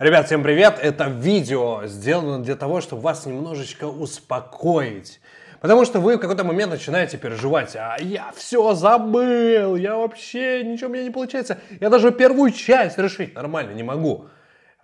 Ребят, всем привет! Это видео сделано для того, чтобы вас немножечко успокоить. Потому что вы в какой-то момент начинаете переживать, а я все забыл, я вообще ничего у меня не получается. Я даже первую часть решить нормально не могу.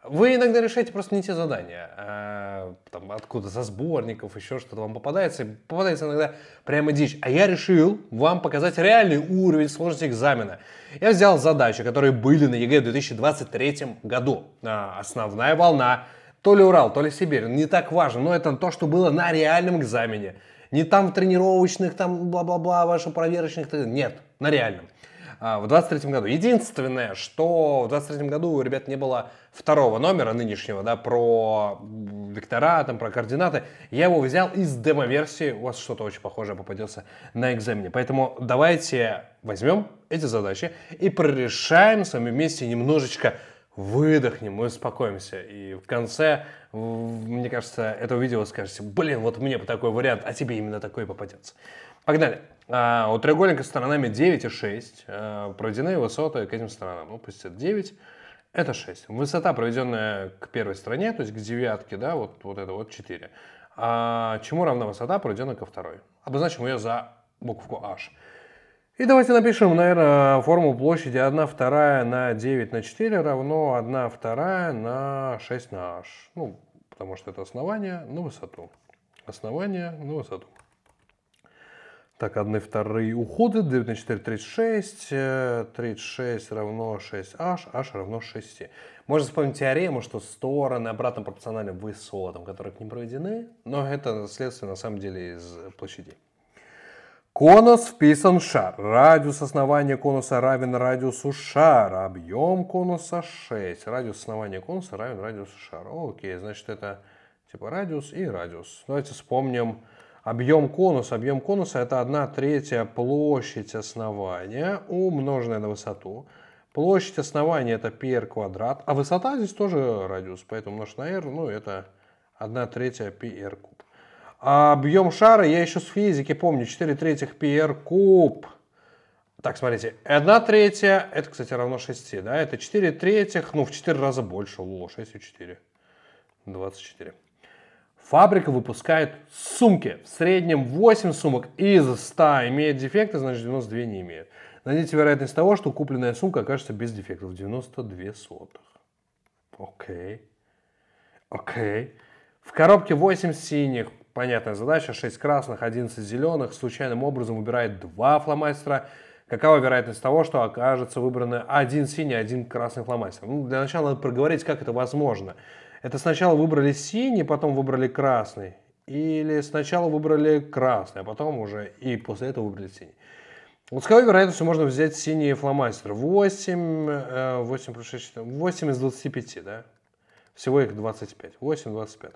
Вы иногда решаете просто не те задания, а, там, откуда, со сборников, еще что-то вам попадается, и попадается иногда прямо дичь. А я решил вам показать реальный уровень сложности экзамена. Я взял задачи, которые были на ЕГЭ в 2023 году. А, основная волна, то ли Урал, то ли Сибирь, не так важно, но это то, что было на реальном экзамене. Не там в тренировочных, там бла-бла-бла, ваших проверочных, нет, на реальном. А, в 23 году. Единственное, что в 23 году у ребят не было второго номера нынешнего, да, про вектора, там, про координаты. Я его взял из демо-версии. У вас что-то очень похожее попадется на экзамене. Поэтому давайте возьмем эти задачи и прорешаем с вами вместе немножечко выдохнем и успокоимся. И в конце, мне кажется, этого видео скажете, блин, вот мне бы такой вариант, а тебе именно такой попадется. Погнали. А, у треугольника с сторонами 9 и 6 а, проведены высоты к этим сторонам. Ну, пусть это 9, это 6. Высота, проведенная к первой стороне, то есть к девятке, да, вот, вот это вот 4. А чему равна высота, проведенная ко второй? Обозначим ее за букву H. И давайте напишем, наверное, форму площади 1 вторая на 9 на 4 равно 1 вторая на 6 на h. Ну, потому что это основание на высоту. Основание на высоту. Так, 1, 2 уходы, 9 на 4, 36, 36 равно 6h, h равно 6 Можно вспомнить теорему, что стороны обратно пропорциональны высотам, которые к ним проведены, но это следствие на самом деле из площади. Конус вписан в шар. Радиус основания конуса равен радиусу шара. Объем конуса 6. Радиус основания конуса равен радиусу шара. Окей, значит это типа радиус и радиус. Давайте вспомним объем конуса. Объем конуса это 1 третья площадь основания, умноженная на высоту. Площадь основания это π квадрат, а высота здесь тоже радиус, поэтому умножить на r, ну это 1 третья π r куб. А объем шара, я еще с физики помню, 4 третьих π r куб. Так, смотрите, 1 третья, это, кстати, равно 6, да, это 4 третьих, ну, в 4 раза больше, ло, 6 и 4, 24. Фабрика выпускает сумки. В среднем 8 сумок из 100 имеет дефекты, значит 92 не имеет. Найдите вероятность того, что купленная сумка окажется без дефектов. 92 сотых. Окей. Окей. В коробке 8 синих. Понятная задача. 6 красных, 11 зеленых. Случайным образом убирает 2 фломастера. Какова вероятность того, что окажется выбраны один синий, один красный фломастер? Ну, для начала надо проговорить, как это возможно. Это сначала выбрали синий, потом выбрали красный. Или сначала выбрали красный, а потом уже и после этого выбрали синий. Вот с какой вероятностью можно взять синий фломастер? 8, 8 э, плюс 6, 8 из 25, да? Всего их 25. 8, 25.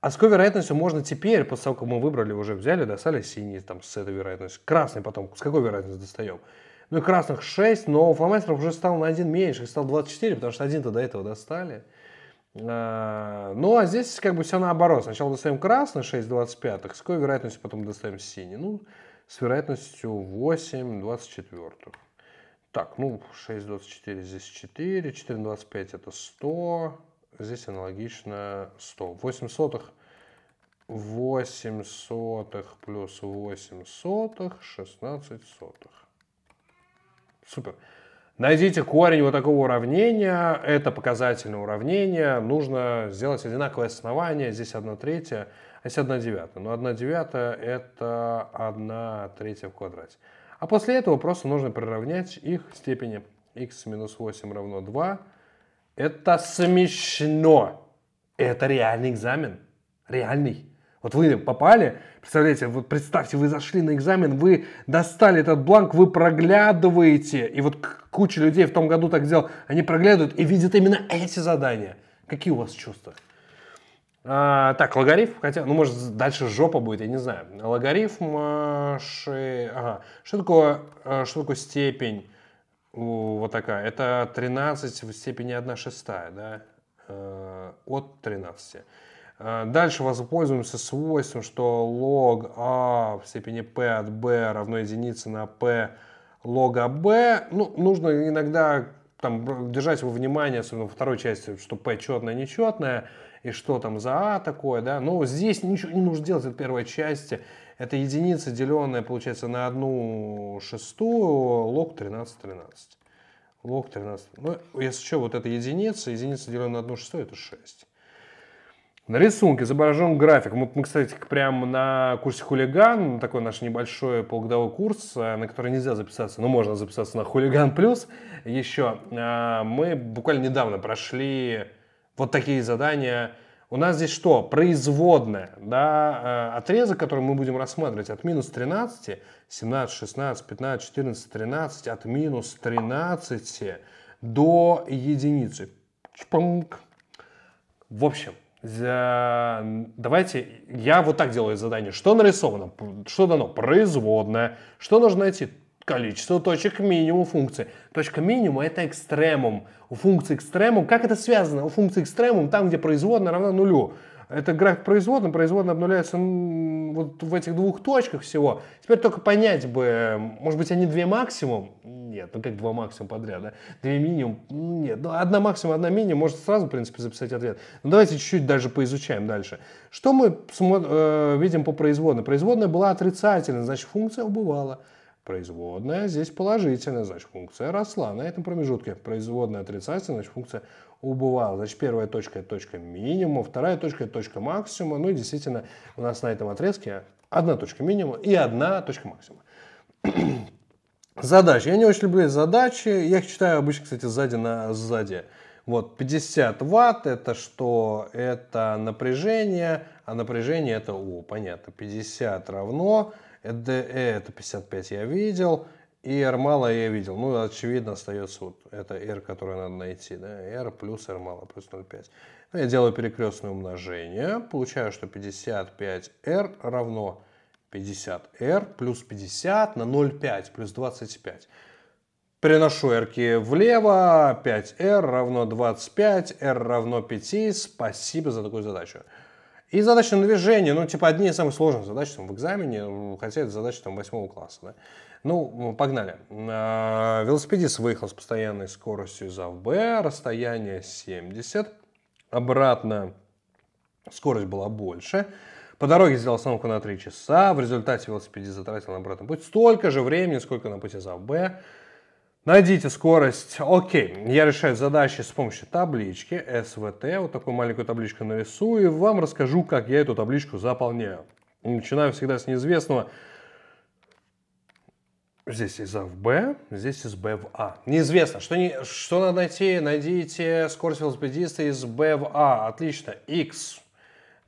А с какой вероятностью можно теперь, после того, как мы выбрали, уже взяли, достали синий там с этой вероятностью. Красный потом, с какой вероятностью достаем? Ну и красных 6, но фломастеров уже стал на один меньше, их стал 24, потому что один-то до этого достали. Э, ну, а здесь как бы все наоборот. Сначала достаем красный 6,25, с какой вероятностью потом достаем синий? Ну, с вероятностью 8,24. Так, ну, 6,24 здесь 4, 4,25 это 100, здесь аналогично 100. 8 сотых, 8 сотых плюс 8 сотых, 16 сотых. Супер. Найдите корень вот такого уравнения, это показательное уравнение, нужно сделать одинаковое основание, здесь 1 третья, а здесь 1 девятая. Но 1 девятая это 1 третья в квадрате. А после этого просто нужно приравнять их степени. x минус 8 равно 2. Это смешно. Это реальный экзамен. Реальный. Вот вы попали, представляете, вот представьте, вы зашли на экзамен, вы достали этот бланк, вы проглядываете, и вот куча людей в том году так сделал, они проглядывают и видят именно эти задания. Какие у вас чувства? А, так, логарифм, хотя, ну, может, дальше жопа будет, я не знаю. Логарифм, а, ши, ага. Что такое, а, что такое степень? О, вот такая. Это 13 в степени 1 шестая, да? Э, от 13. Э, дальше воспользуемся свойством, что лог А в степени P от B равно единице на P лога B. Ну, нужно иногда там держать его внимание, особенно во второй части, что P четное, нечетное, и что там за А такое, да. Но здесь ничего не нужно делать, это первая часть. Это единица, деленная, получается, на одну шестую, лог 13, 13. Лог 13. Ну, если что, вот эта единица, единица, деленная на одну шестую, это 6. На рисунке изображен график. Мы, мы кстати, прямо на курсе «Хулиган», такой наш небольшой полугодовой курс, э, на который нельзя записаться, но можно записаться на «Хулиган плюс» еще. Э, мы буквально недавно прошли вот такие задания. У нас здесь что? Производная, да, э, отрезок, который мы будем рассматривать от минус 13, 17, 16, 15, 14, 13, от минус 13 до единицы. Чпанг. В общем, Давайте, я вот так делаю задание. Что нарисовано? Что дано? Производное. Что нужно найти? Количество точек минимум функции. Точка минимума это экстремум. У функции экстремум, как это связано? У функции экстремум там, где производное равно нулю. Это график производный, производный обнуляется вот в этих двух точках всего. Теперь только понять бы, может быть, они две максимум? Нет, ну как два максимум подряд, да? Две минимум? Нет, ну одна максимум, одна минимум, может сразу, в принципе, записать ответ. Но ну, давайте чуть-чуть даже поизучаем дальше. Что мы э, видим по производной? Производная была отрицательной, значит, функция убывала. Производная здесь положительная, значит, функция росла на этом промежутке. Производная отрицательная, значит, функция убывал. Значит, первая точка – это точка минимума, вторая точка – это точка максимума. Ну и действительно, у нас на этом отрезке одна точка минимума и одна точка максимума. Задачи. Я не очень люблю задачи. Я их читаю обычно, кстати, сзади на сзади. Вот 50 ватт это что? Это напряжение, а напряжение это О, понятно. 50 равно, это, это 55 я видел, и R мало я видел. Ну, очевидно, остается вот это R, которое надо найти. Да? R плюс R мало плюс 0,5. Ну, я делаю перекрестное умножение. Получаю, что 55R равно 50R плюс 50 на 0,5 плюс 25. Переношу R влево. 5R равно 25. R равно 5. Спасибо за такую задачу. И задачи на движение, ну, типа, одни из самых сложных задач там, в экзамене, хотя это задачи там восьмого класса, да. Ну, погнали. А, велосипедист выехал с постоянной скоростью из АВБ, расстояние 70. Обратно скорость была больше. По дороге сделал остановку на 3 часа. В результате велосипедист затратил на обратный путь столько же времени, сколько на пути из АВБ. Найдите скорость. Окей, я решаю задачи с помощью таблички SVT. Вот такую маленькую табличку нарисую. И вам расскажу, как я эту табличку заполняю. Начинаю всегда с неизвестного. Здесь из А в Б, здесь из Б в А. Неизвестно, что, не, что надо найти. Найдите скорость велосипедиста из Б в А. Отлично. X.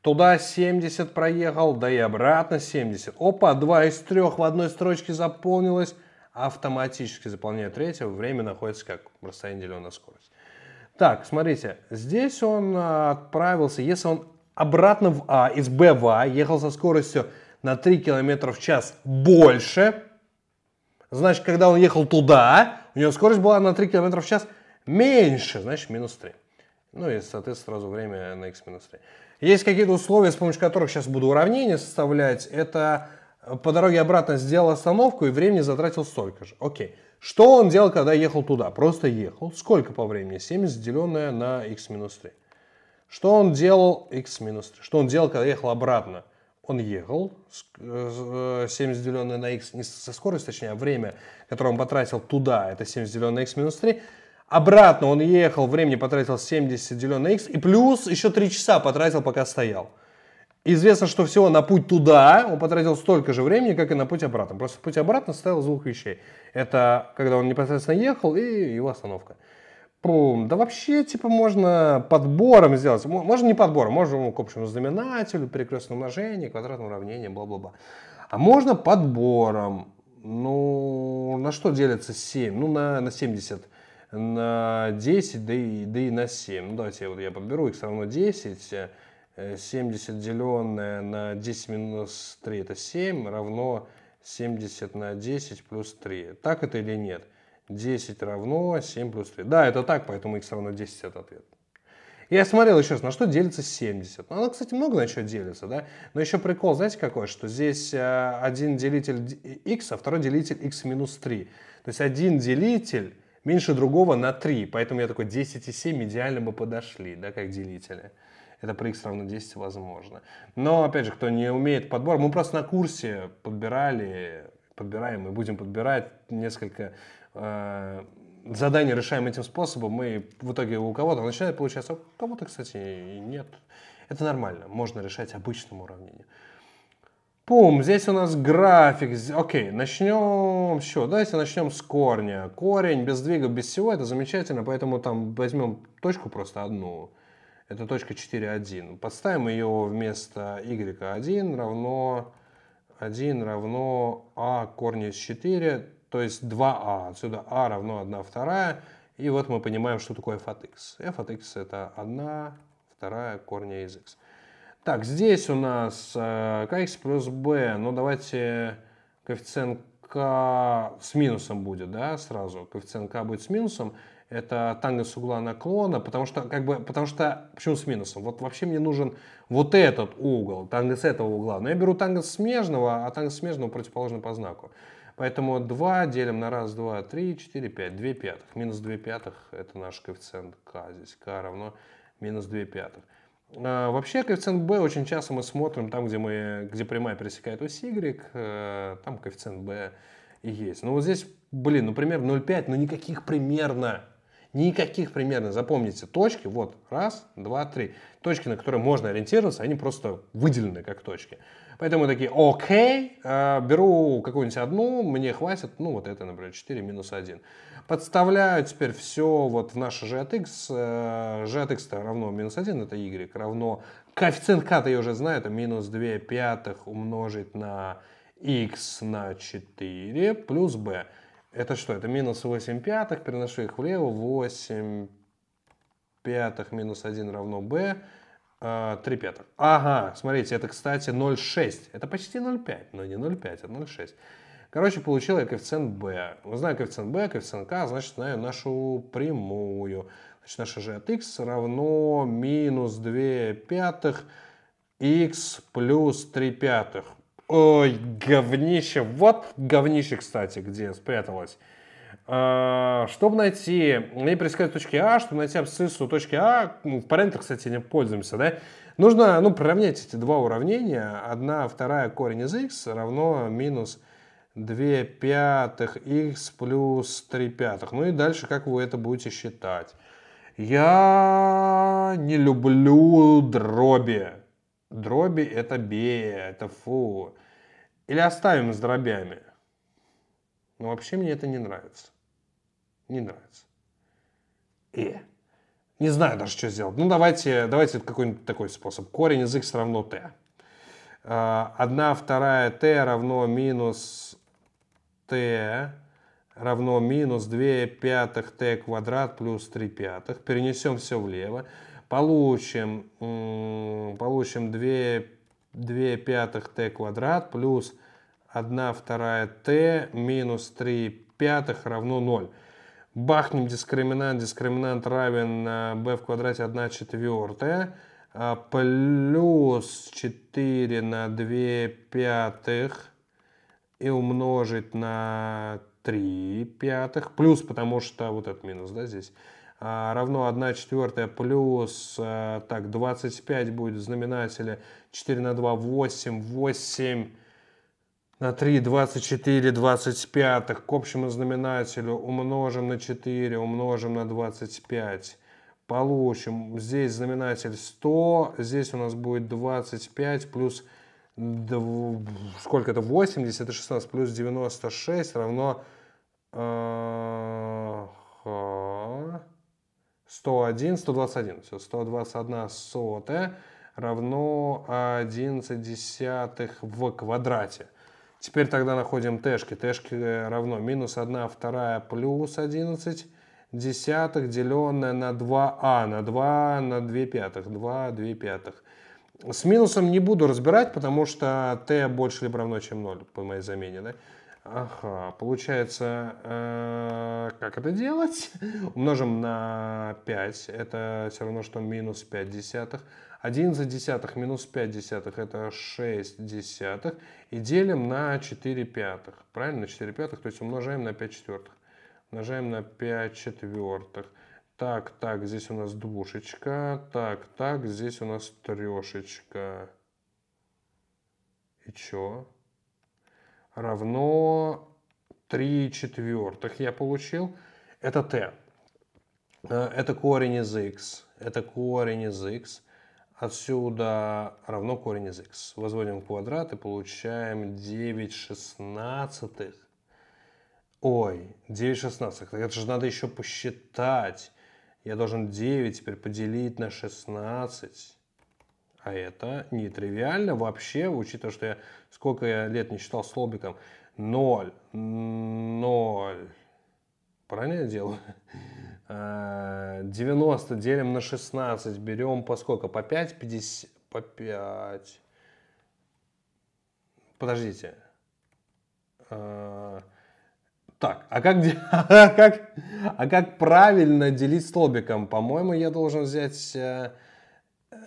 Туда 70 проехал, да и обратно 70. Опа, два из трех в одной строчке заполнилось автоматически заполняет третье, время находится как расстояние, деленное на скорость. Так, смотрите, здесь он а, отправился, если он обратно в А, из Б в А, ехал со скоростью на 3 км в час больше, значит, когда он ехал туда, у него скорость была на 3 км в час меньше, значит, минус 3. Ну и, соответственно, сразу время на x минус 3. Есть какие-то условия, с помощью которых сейчас буду уравнение составлять. Это по дороге обратно сделал остановку и времени затратил столько же. Окей. Что он делал, когда ехал туда? Просто ехал. Сколько по времени? 70, деленное на x минус 3. Что он делал? x минус 3. Что он делал, когда ехал обратно? Он ехал, 70 э, э, деленное на x, не со скоростью, точнее, а время, которое он потратил туда, это 70 деленное на x минус 3. Обратно он ехал, времени потратил 70 деленное на x, и плюс еще 3 часа потратил, пока стоял. Известно, что всего на путь туда он потратил столько же времени, как и на путь обратно. Просто путь обратно состоял из двух вещей. Это когда он непосредственно ехал и его остановка. Пум. Да вообще, типа, можно подбором сделать. Можно не подбором, можно к общему знаменателю, перекрестное умножение, квадратное уравнение, бла-бла-бла. А можно подбором. Ну, на что делится 7? Ну, на, на 70 на 10, да и, да и на 7. Ну, давайте вот я подберу их все равно 10. 70 э, деленное на 10 минус 3 это 7 равно 70 на 10 плюс 3. Так это или нет? 10 равно 7 плюс 3. Да, это так, поэтому x равно 10 это ответ. Я смотрел еще раз, на что делится 70. Ну, оно, кстати, много на что делится, да? Но еще прикол, знаете, какой? Что здесь э, один делитель x, э, а второй делитель x минус 3. То есть один делитель меньше другого на 3. Поэтому я такой 10 и 7 идеально бы подошли, да, как делители это при x равно 10 возможно. Но, опять же, кто не умеет подбор, мы просто на курсе подбирали, подбираем и будем подбирать несколько э, заданий, решаем этим способом. Мы в итоге у кого-то начинает получаться, а у кого-то, кстати, нет. Это нормально, можно решать обычным уравнением. Пум, здесь у нас график. Окей, начнем все. Давайте начнем с корня. Корень без двигов, без всего, это замечательно, поэтому там возьмем точку просто одну это точка 4,1. Подставим ее вместо y1 равно 1 равно а корень из 4, то есть 2а. А. Отсюда а равно 1 вторая. И вот мы понимаем, что такое f от x. f от x это 1 вторая корня из x. Так, здесь у нас э, kx плюс b. Но ну, давайте коэффициент k с минусом будет, да, сразу. Коэффициент k будет с минусом это тангенс угла наклона, потому что, как бы, потому что, почему с минусом? Вот вообще мне нужен вот этот угол, тангенс этого угла. Но я беру тангенс смежного, а тангенс смежного противоположно по знаку. Поэтому 2 делим на 1, 2, 3, 4, 5, 2 пятых. Минус 2 пятых – это наш коэффициент k здесь. k равно минус 2 пятых. А, вообще коэффициент b очень часто мы смотрим там, где, мы, где прямая пересекает ось y, э, там коэффициент b и есть. Но ну, вот здесь, блин, ну пример 0,5, но никаких примерно Никаких примерно, запомните, точки, вот, раз, два, три. Точки, на которые можно ориентироваться, они просто выделены как точки. Поэтому такие, окей, а, беру какую-нибудь одну, мне хватит, ну вот это, например, 4 минус 1. Подставляю теперь все вот в наше g от x, э, равно минус 1, это y, равно коэффициент k, я уже знаю, это минус 2 пятых умножить на x на 4 плюс b. Это что? Это минус 8 пятых, переношу их влево, 8 пятых минус 1 равно b, 3 э, пятых. Ага, смотрите, это, кстати, 0,6. Это почти 0,5, но не 0,5, а 0,6. Короче, получил я коэффициент b. Знаю коэффициент b, коэффициент k, значит, знаю нашу прямую. Значит, наша g от x равно минус 2 пятых x плюс 3 пятых. Ой, говнище. Вот говнище, кстати, где спряталось. А, чтобы найти, не пересекать точки А, чтобы найти абсциссу точки А, ну, в параметрах, кстати, не пользуемся, да, нужно, ну, проравнять эти два уравнения. Одна, вторая корень из х равно минус 2 пятых х плюс 3 пятых. Ну и дальше, как вы это будете считать. Я не люблю дроби. Дроби – это бе, это фу. Или оставим с дробями. Но вообще мне это не нравится. Не нравится. И. Не знаю даже, что сделать. Ну, давайте, давайте какой-нибудь такой способ. Корень из x равно t. 1 а, вторая t равно минус t равно минус 2 пятых t квадрат плюс 3 пятых. Перенесем все влево получим, получим 2, 2 пятых t квадрат плюс 1 вторая t минус 3 пятых равно 0. Бахнем дискриминант, дискриминант равен b в квадрате 1 четвертая а плюс 4 на 2 пятых и умножить на 3 пятых, плюс потому что вот этот минус, да, здесь, а, равно 1 четвертая плюс э, так, 25 будет в знаменателе 4 на 2, 8, 8 на 3, 24, 25 к общему знаменателю умножим на 4, умножим на 25. Получим здесь знаменатель 100, здесь у нас будет 25 плюс сколько это 80 это 16 плюс 96 равно... Э, 101, 121. Все, 121 сотая равно 11 десятых в квадрате. Теперь тогда находим шки тэшки. шки э, равно минус 1 вторая плюс 11 десятых, деленное на 2а, а, на 2, на 2 пятых, 2, 2 пятых. С минусом не буду разбирать, потому что t больше либо равно, чем 0 по моей замене. Да? Ага, получается, э, как это делать? Умножим на 5, это все равно, что минус 5 десятых. 11 десятых минус 5 десятых это 6 десятых и делим на 4 пятых. Правильно, на 4 пятых, то есть умножаем на 5 четвертых. Умножаем на 5 четвертых. Так, так, здесь у нас двушечка. Так, так, здесь у нас трешечка. И чё? равно 3 четвертых я получил. Это t. Э, это корень из x. Это корень из x. Отсюда равно корень из x. Возводим в квадрат и получаем 9 шестнадцатых. Ой, 9 шестнадцатых. Это же надо еще посчитать. Я должен 9 теперь поделить на 16. А это нетривиально вообще, учитывая, что я сколько я лет не считал столбиком. Ноль. Ноль. Правильно я делаю? 90 а, делим на 16. Берем по сколько? По 5? 50, по 5. Подождите. А, так, а как, а, как, а как правильно делить столбиком? По-моему, я должен взять э,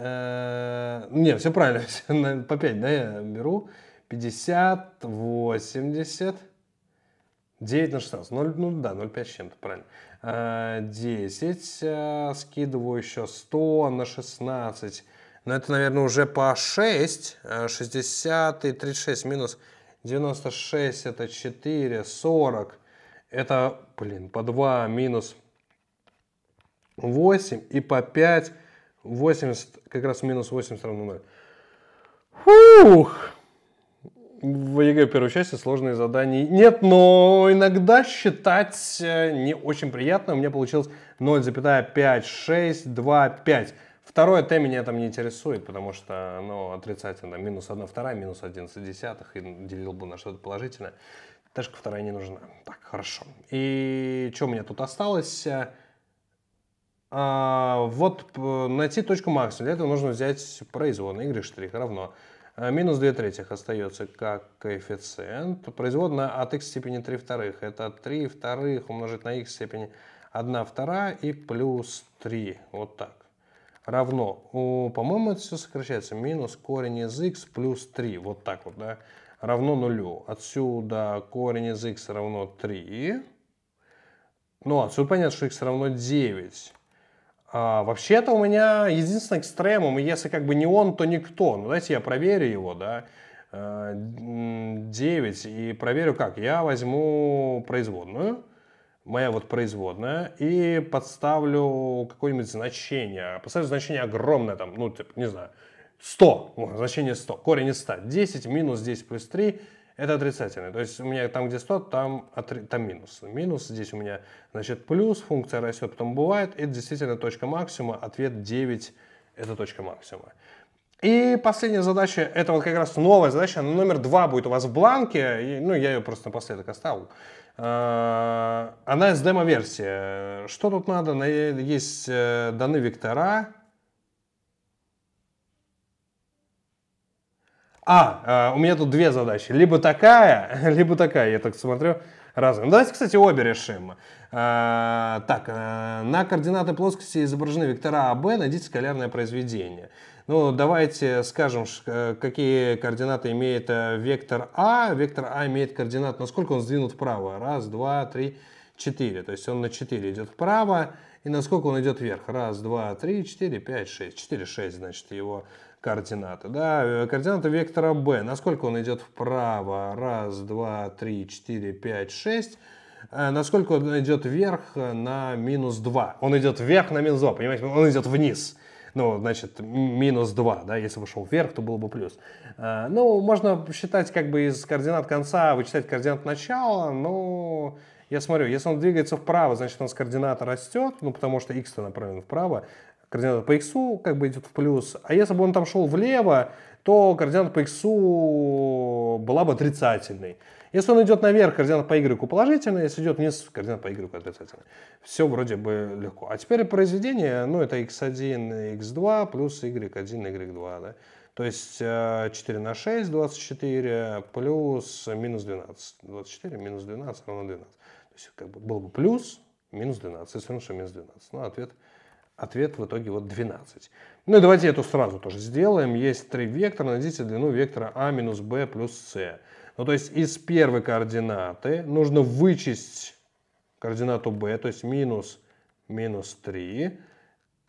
Э, не, все правильно, все, по 5, да, я беру. 50, 80, 9 на 16, 0, ну да, 0,5 с чем-то, правильно. Э, 10, э, скидываю еще 100 на 16, но ну, это, наверное, уже по 6, 60 э, и 36 минус 96 это 4, 40 это, блин, по 2 минус 8 и по 5 80, как раз минус 80 равно 0. Фух! В ЕГЭ первой части сложные задания нет, но иногда считать э, не очень приятно. У меня получилось 0,5625. Второе Т меня там не интересует, потому что оно отрицательно. Минус 1 вторая, минус 11 десятых, и делил бы на что-то положительное. Ташка вторая не нужна. Так, хорошо. И что у меня тут осталось? Э, а, вот э, найти точку максимума. Для этого нужно взять производный. Y' штрих равно. А, минус 2 третьих остается как коэффициент. Производная от x степени 3 вторых. Это 3 вторых умножить на x степени 1 вторая и плюс 3. Вот так. Равно. По-моему, это все сокращается. Минус корень из x плюс 3. Вот так вот, да? Равно нулю. Отсюда корень из x равно 3. Ну, отсюда понятно, что x равно 9. А, вообще-то у меня единственный экстремум, если как бы не он, то никто. Ну, давайте я проверю его, да. 9 э, и проверю как. Я возьму производную, моя вот производная, и подставлю какое-нибудь значение. Поставлю значение огромное, там, ну, типа, не знаю, 100, О, значение 100, корень из 100. 10 минус 10 плюс 3 это отрицательный. То есть у меня там, где 100, там, там минус. Минус, здесь у меня, значит, плюс, функция растет, потом бывает. Это действительно точка максимума, ответ 9 – это точка максимума. И последняя задача, это вот как раз новая задача, она номер два будет у вас в бланке, и, ну, я ее просто напоследок оставил. А, она из демо-версии. Что тут надо? Есть э, даны вектора, а, э, у меня тут две задачи. Либо такая, либо такая. Я так смотрю, разные. Ну, давайте, кстати, обе решим. А, так, э, на координаты плоскости изображены вектора АБ, найдите скалярное произведение. Ну, давайте скажем, какие координаты имеет вектор А. Вектор А имеет координаты. насколько он сдвинут вправо. Раз, два, три, четыре. То есть он на 4 идет вправо. И насколько он идет вверх? Раз, два, три, четыре, пять, шесть. Четыре, шесть, значит, его координаты. Да, э, координаты вектора b, насколько он идет вправо, раз, два, три, четыре, пять, шесть, э, насколько он идет вверх на минус 2. Он идет вверх на минус 2, понимаете, он идет вниз. Ну, значит, минус 2, да, если бы шел вверх, то было бы плюс. Э, ну, можно считать как бы из координат конца, вычитать координат начала, но я смотрю, если он двигается вправо, значит, у нас координата растет, ну, потому что x-то направлен вправо, координата по x как бы идет в плюс. А если бы он там шел влево, то координата по x была бы отрицательной. Если он идет наверх, координата по y положительная, если идет вниз, координата по y отрицательная. Все вроде бы легко. А теперь произведение, ну это x1, x2 плюс y1, y2. Да? То есть 4 э, на 6, 24, плюс минус 12. 24 минус 12 равно 12. То есть как бы было бы плюс минус 12, если он что минус 12. Ну, ответ Ответ в итоге вот 12. Ну и давайте эту сразу тоже сделаем. Есть три вектора, найдите длину вектора а минус б плюс с. Ну то есть из первой координаты нужно вычесть координату б, то есть минус минус 3,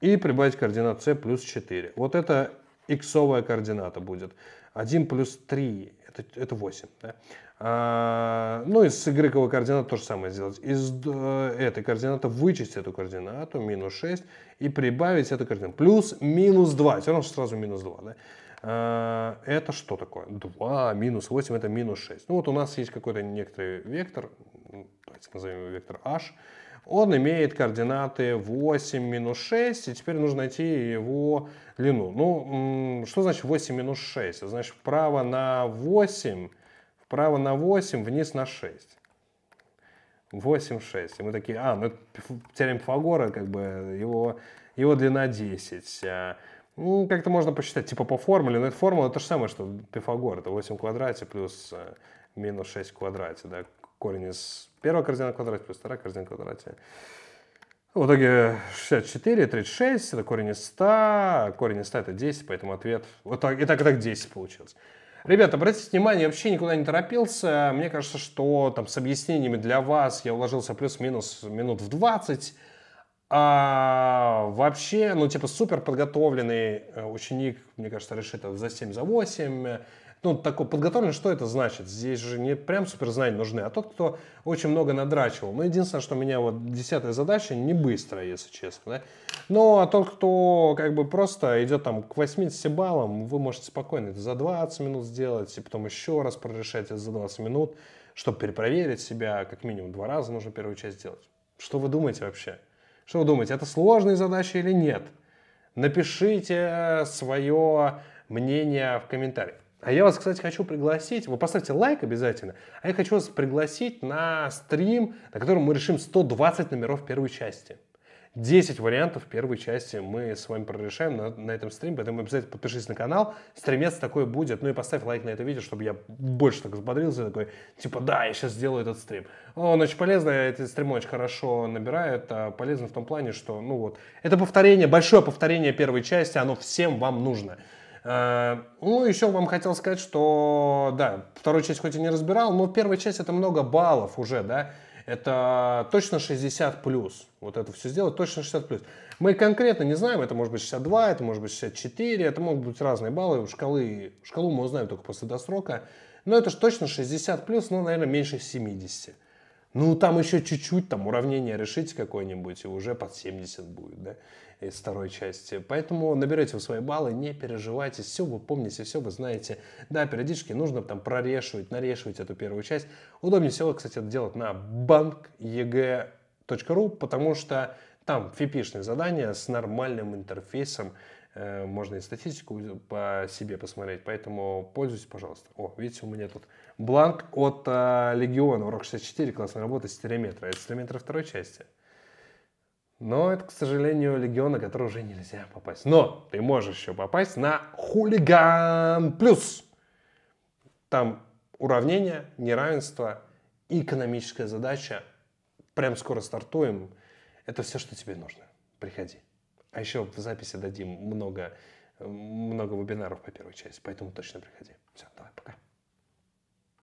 и прибавить координату с плюс 4. Вот это иксовая координата будет. 1 плюс 3, это, это 8. Да? А, ну и с y координат то же самое сделать. Из э, этой координаты вычесть эту координату, минус 6, и прибавить эту координату. Плюс минус 2, все равно сразу минус 2. Да? А, это что такое? 2 минус 8 это минус 6. Ну вот у нас есть какой-то некоторый вектор, давайте назовем его вектор h, он имеет координаты 8 минус 6, и теперь нужно найти его длину. Ну, что значит 8 минус 6? значит вправо на 8, вправо на 8, вниз на 6. 8, 6. И мы такие, а, ну это теорема Пифагора, как бы его, его длина 10. А, ну, как-то можно посчитать, типа по формуле, но эта формула то же самое, что Пифагор, это 8 в квадрате плюс э, минус 6 в квадрате, да, корень из первого координата квадрате плюс вторая координата квадрате. В итоге 64, 36, это корень из 100, корень из 100 это 10, поэтому ответ вот так, и так, и так 10 получилось. Ребята, обратите внимание, я вообще никуда не торопился. Мне кажется, что там с объяснениями для вас я уложился плюс-минус минут в 20. А вообще, ну, типа, супер подготовленный э, ученик, мне кажется, решит это за 7, за 8 ну, такой подготовлен, что это значит? Здесь же не прям суперзнания нужны, а тот, кто очень много надрачивал. Ну, единственное, что у меня вот десятая задача не быстрая, если честно, да? Ну, а тот, кто как бы просто идет там к 80 баллам, вы можете спокойно это за 20 минут сделать, и потом еще раз прорешать это за 20 минут, чтобы перепроверить себя, как минимум два раза нужно первую часть сделать. Что вы думаете вообще? Что вы думаете, это сложные задачи или нет? Напишите свое мнение в комментариях. А я вас, кстати, хочу пригласить, вы поставьте лайк обязательно, а я хочу вас пригласить на стрим, на котором мы решим 120 номеров первой части. 10 вариантов первой части мы с вами прорешаем на, на этом стриме, поэтому обязательно подпишитесь на канал, стримец такой будет, ну и поставь лайк на это видео, чтобы я больше так взбодрился, такой, типа, да, я сейчас сделаю этот стрим. Он очень полезный, этот стрим очень хорошо набирает, а полезно в том плане, что, ну вот, это повторение, большое повторение первой части, оно всем вам нужно. Э, ну, еще вам хотел сказать, что, да, вторую часть хоть и не разбирал, но первая часть это много баллов уже, да, это точно 60 плюс. Вот это все сделать точно 60 плюс. Мы конкретно не знаем, это может быть 62, это может быть 64, это могут быть разные баллы. Шкалы, шкалу мы узнаем только после досрока. Но это же точно 60 плюс, но, ну, наверное, меньше 70. Ну, там еще чуть-чуть, там уравнение решите какое-нибудь, и уже под 70 будет, да из второй части. Поэтому наберете свои баллы, не переживайте, все вы помните, все вы знаете. Да, периодически нужно там прорешивать, нарешивать эту первую часть. Удобнее всего, кстати, это делать на bankeg.ru, потому что там фипишные задания с нормальным интерфейсом, э, можно и статистику по себе посмотреть, поэтому пользуйтесь, пожалуйста. О, видите, у меня тут бланк от э, Легиона, урок 64, классная работа, стереометра. Это стереометра второй части. Но это, к сожалению, легион, на который уже нельзя попасть. Но ты можешь еще попасть на хулиган плюс. Там уравнение, неравенство экономическая задача. Прям скоро стартуем. Это все, что тебе нужно. Приходи. А еще в записи дадим много, э, много вебинаров по первой части, поэтому точно приходи. Все, давай, пока.